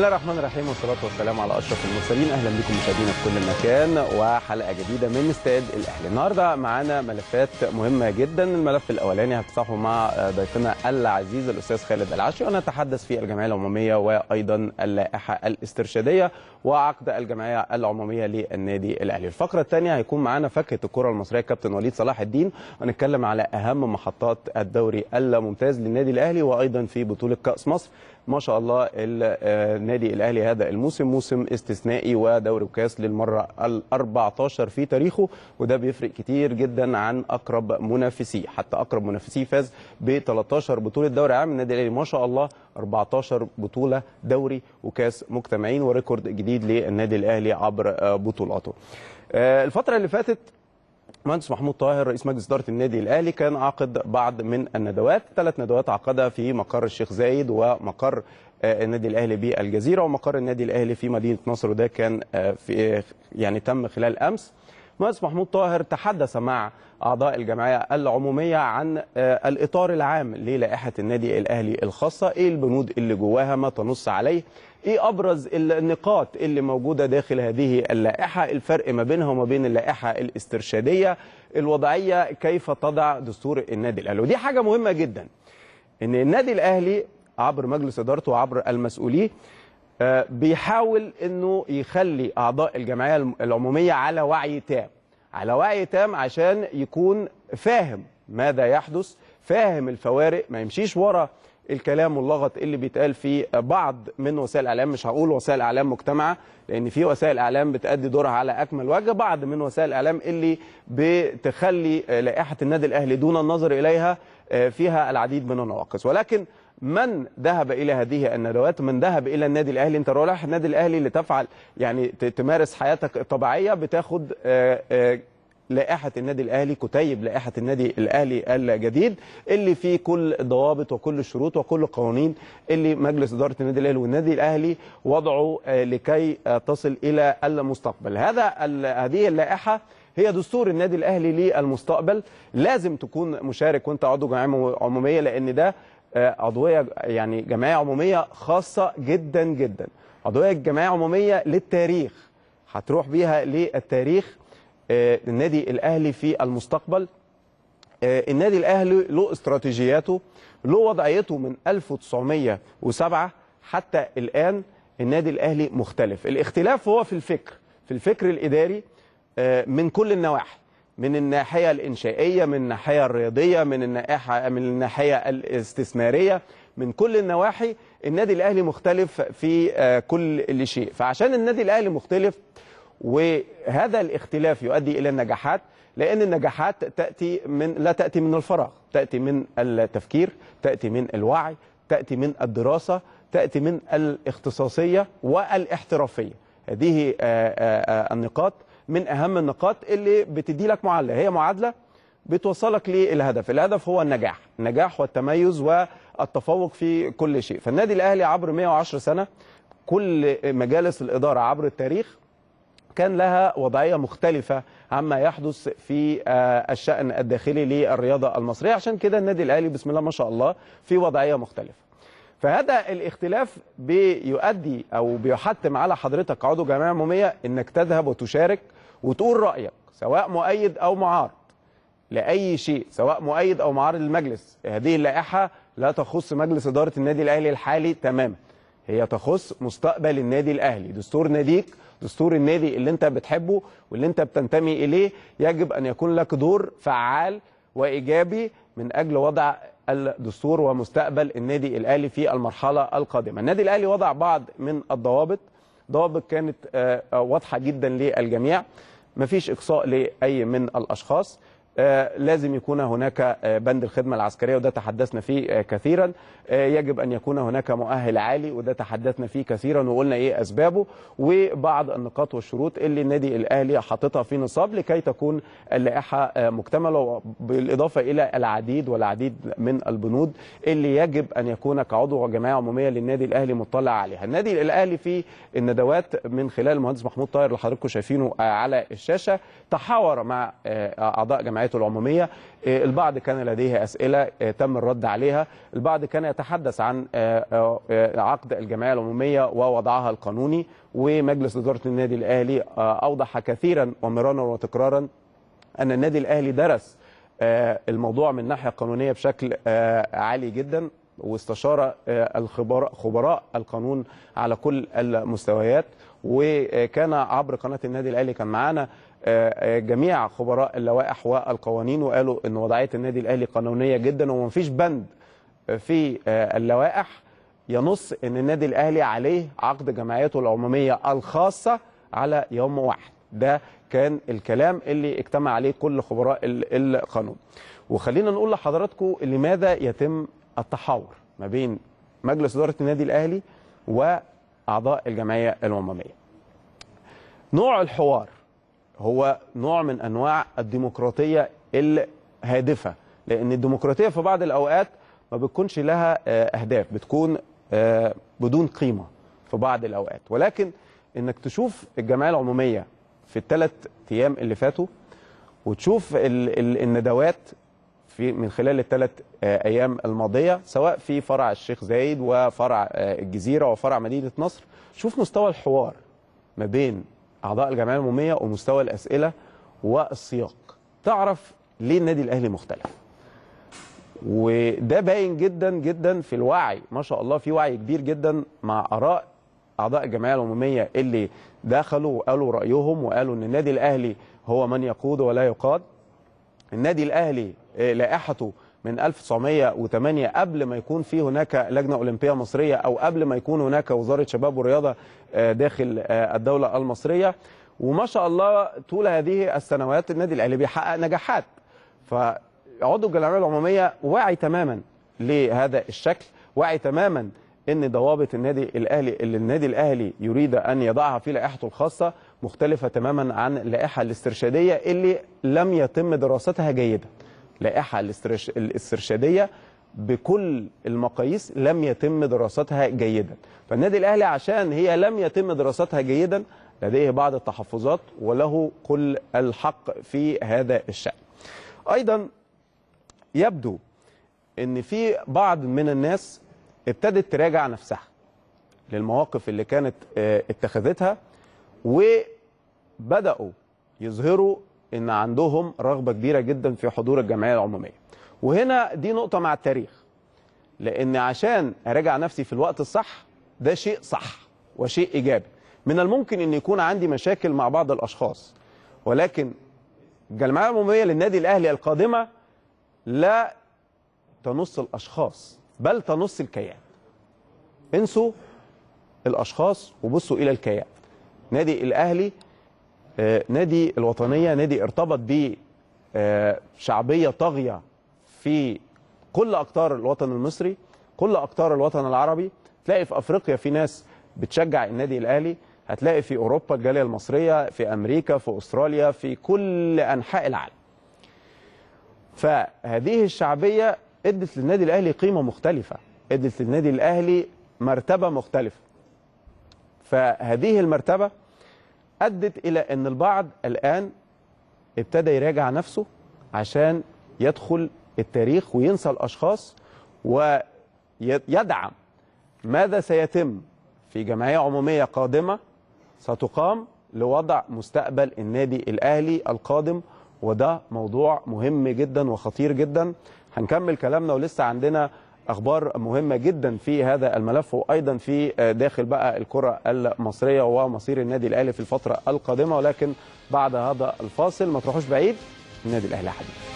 الله الرحمن الرحيم والصلاة والسلام على أشرف المرسلين أهلا بكم مشاهدينا في كل مكان وحلقة جديدة من استاد الأهلي النهاردة معانا ملفات مهمة جدا الملف الأولاني هتصحوا مع ضيفنا العزيز الأستاذ خالد العشري ونتحدث في الجمعية العمومية وأيضا اللائحة الاسترشادية وعقد الجمعية العمومية للنادي الأهلي الفقرة الثانية هيكون معانا فكة الكرة المصرية كابتن وليد صلاح الدين ونتكلم على أهم محطات الدوري الممتاز للنادي الأهلي وأيضا في بطولة كأس مصر ما شاء الله آه، النادي الاهلي هذا الموسم موسم استثنائي ودوري وكاس للمره ال14 في تاريخه وده بيفرق كتير جدا عن اقرب منافسيه حتى اقرب منافسيه فاز ب 13 بطوله دوري عام النادي الاهلي ما شاء الله 14 بطوله دوري وكاس مجتمعين وريكورد جديد للنادي الاهلي عبر آه، بطولاته آه، الفتره اللي فاتت مهندس محمود طاهر رئيس مجلس اداره النادي الاهلي كان عقد بعض من الندوات ثلاث ندوات عقدها في مقر الشيخ زايد ومقر آه، النادي الاهلي بالجزيره ومقر النادي الاهلي في مدينه نصر وده كان آه، في آه، يعني تم خلال امس مهندس محمود طاهر تحدث مع اعضاء الجمعيه العموميه عن الاطار العام للائحه النادي الاهلي الخاصه ايه البنود اللي جواها ما تنص عليه ايه ابرز النقاط اللي موجوده داخل هذه اللائحه الفرق ما بينها وما بين اللائحه الاسترشاديه الوضعيه كيف تضع دستور النادي الاهلي ودي حاجه مهمه جدا ان النادي الاهلي عبر مجلس إدارته وعبر المسؤوليه آه، بيحاول أنه يخلي أعضاء الجمعية العمومية على وعي تام على وعي تام عشان يكون فاهم ماذا يحدث فاهم الفوارق ما يمشيش ورا الكلام واللغط اللي بيتقال في بعض من وسائل الاعلام مش هقول وسائل اعلام مجتمعه لان في وسائل اعلام بتأدي دورها على اكمل وجه بعض من وسائل الاعلام اللي بتخلي لائحه النادي الاهلي دون النظر اليها آه، فيها العديد من النواقص ولكن من ذهب الى هذه الندوات من ذهب الى النادي الاهلي انت رايح النادي الاهلي لتفعل يعني تمارس حياتك الطبيعيه بتاخد آه، آه، لائحه النادي الاهلي كتيب لائحه النادي الاهلي الجديد اللي فيه كل الضوابط وكل الشروط وكل القوانين اللي مجلس اداره النادي الاهلي والنادي الاهلي وضعه آه، لكي تصل الى المستقبل هذا هذه اللائحه هي دستور النادي الاهلي للمستقبل لازم تكون مشارك وانت عضو جمعيه عموميه لان ده آه، عضويه يعني جمعية عمومية خاصة جدا جدا عضويه جمعية عمومية للتاريخ هتروح بيها للتاريخ آه، النادي الأهلي في المستقبل آه، النادي الأهلي له استراتيجياته له وضعيته من 1907 حتى الآن النادي الأهلي مختلف الاختلاف هو في الفكر في الفكر الإداري من كل النواحي من الناحية الإنشائية من الناحية الرياضية من الناحية من الناحية الاستثمارية من كل النواحي النادي الأهلي مختلف في آه، كل شيء فعشان النادي الأهلي مختلف وهذا الاختلاف يؤدي إلى النجاحات لأن النجاحات تأتي من لا تأتي من الفراغ تأتي من التفكير تأتي من الوعي تأتي من الدراسة تأتي من الاختصاصية والاحترافية هذه آه، آه، النقاط من اهم النقاط اللي بتدي لك معادله هي معادله بتوصلك للهدف الهدف هو النجاح النجاح والتميز والتفوق في كل شيء فالنادي الاهلي عبر 110 سنه كل مجالس الاداره عبر التاريخ كان لها وضعيه مختلفه عما يحدث في آه، الشأن الداخلي للرياضه المصريه عشان كده النادي الاهلي بسم الله ما شاء الله في وضعيه مختلفه فهذا الاختلاف بيؤدي او بيحتم على حضرتك عضو جامعه عموميه انك تذهب وتشارك وتقول رأيك سواء مؤيد أو معارض لأي شيء سواء مؤيد أو معارض للمجلس هذه اللائحة لا تخص مجلس إدارة النادي الأهلي الحالي تماما هي تخص مستقبل النادي الأهلي دستور ناديك دستور النادي اللي انت بتحبه واللي انت بتنتمي إليه يجب أن يكون لك دور فعال وإيجابي من أجل وضع الدستور ومستقبل النادي الأهلي في المرحلة القادمة النادي الأهلي وضع بعض من الضوابط ضوابط كانت آه، آه، واضحه جدا للجميع مفيش اقصاء لاي من الاشخاص آه، لازم يكون هناك آه، بند الخدمة العسكرية وده تحدثنا فيه آه، كثيرا يجب أن يكون هناك مؤهل عالي وده تحدثنا فيه كثيرا وقلنا إيه أسبابه وبعض النقاط والشروط اللي النادي الأهلي حاططها في نصاب لكي تكون اللائحة مكتملة بالإضافة إلى العديد والعديد من البنود اللي يجب أن يكون كعضو وجمعية عمومية للنادي الأهلي مطلع عليها النادي الأهلي في الندوات من خلال المهندس محمود طاهر اللي حضراتكم شايفينه على الشاشة تحاور مع أعضاء جمعية جمعيته العمومية آه، البعض كان لديه أسئلة آه، تم الرد عليها البعض كان يتحدث عن آه، عقد الجمعية العمومية ووضعها القانوني ومجلس إدارة النادي الأهلي أوضح كثيرا ومرارا وتكرارا أن النادي الأهلي درس الموضوع من ناحية قانونية بشكل عالي جدا واستشار الخبراء خبراء القانون على كل المستويات وكان عبر قناه النادي الاهلي كان معانا آه، آه، جميع خبراء اللوائح والقوانين وقالوا ان وضعيه النادي الاهلي قانونيه جدا ومفيش بند في آه، اللوائح ينص ان النادي الاهلي عليه عقد جمعيته العموميه الخاصه على يوم واحد ده كان الكلام اللي اجتمع عليه كل خبراء القانون وخلينا نقول لحضراتكم لماذا يتم التحاور ما بين مجلس اداره النادي الاهلي واعضاء الجمعيه العموميه نوع الحوار هو نوع من انواع الديمقراطيه الهادفه لان الديمقراطيه في بعض الاوقات ما بتكونش لها آه، اهداف بتكون آه، بدون قيمه في بعض الاوقات ولكن انك تشوف الجمعيه العموميه في الثلاث ايام اللي فاتوا وتشوف الندوات في من خلال الثلاث آه، ايام الماضيه سواء في فرع الشيخ زايد وفرع الجزيره وفرع مدينه نصر شوف مستوى الحوار ما بين اعضاء الجمعيه العموميه ومستوى الاسئله والسياق تعرف ليه النادي الاهلي مختلف وده باين جدا جدا في الوعي ما شاء الله في وعي كبير جدا مع اراء اعضاء الجمعيه العموميه اللي دخلوا وقالوا رايهم وقالوا ان النادي الاهلي هو من يقود ولا يقاد النادي الاهلي آه، لائحته من 1908 قبل ما يكون في هناك لجنة أولمبية مصرية أو قبل ما يكون هناك وزارة شباب ورياضه آه، داخل آه، الدولة المصرية وما شاء الله طول هذه السنوات النادي الأهلي بيحقق نجاحات فعضو الجمعية العمومية واعي تماما لهذا الشكل واعي تماما ان ضوابط النادي الاهلي اللي النادي الاهلي يريد ان يضعها في لائحته الخاصه مختلفه تماما عن اللائحه الاسترشاديه اللي لم يتم دراستها جيدا اللائحه الاسترشاديه بكل المقاييس لم يتم دراستها جيدا فالنادي الاهلي عشان هي لم يتم دراستها جيدا لديه بعض التحفظات وله كل الحق في هذا الشأن ايضا يبدو ان في بعض من الناس ابتدت تراجع نفسها للمواقف اللي كانت آه، اتخذتها وبداوا يظهروا ان عندهم رغبه كبيره جدا في حضور الجمعيه العموميه وهنا دي نقطه مع التاريخ لان عشان اراجع نفسي في الوقت الصح ده شيء صح وشيء ايجابي من الممكن ان يكون عندي مشاكل مع بعض الاشخاص ولكن الجمعيه العموميه للنادي الاهلي القادمه لا تنص الاشخاص بل تنص الكيان انسوا الاشخاص وبصوا الى الكيان نادي الاهلي آه، نادي الوطنية نادي ارتبط ب آه، شعبية طاغية في كل أقطار الوطن المصري كل أقطار الوطن العربي تلاقي في أفريقيا في ناس بتشجع النادي الأهلي هتلاقي في أوروبا الجالية المصرية في أمريكا في أستراليا في كل أنحاء العالم فهذه الشعبية ادت للنادي الأهلي قيمة مختلفة ادت للنادي الأهلي مرتبة مختلفة فهذه المرتبة ادت الى ان البعض الان ابتدى يراجع نفسه عشان يدخل التاريخ وينسى الاشخاص ويدعم ماذا سيتم في جمعيه عموميه قادمه ستقام لوضع مستقبل النادي الاهلي القادم وده موضوع مهم جدا وخطير جدا هنكمل كلامنا ولسه عندنا اخبار مهمه جدا في هذا الملف وايضا في آه، داخل بقى الكره المصريه ومصير النادي الاهلي في الفتره القادمه ولكن بعد هذا الفاصل ما تروحوش بعيد النادي الاهلي حبيبي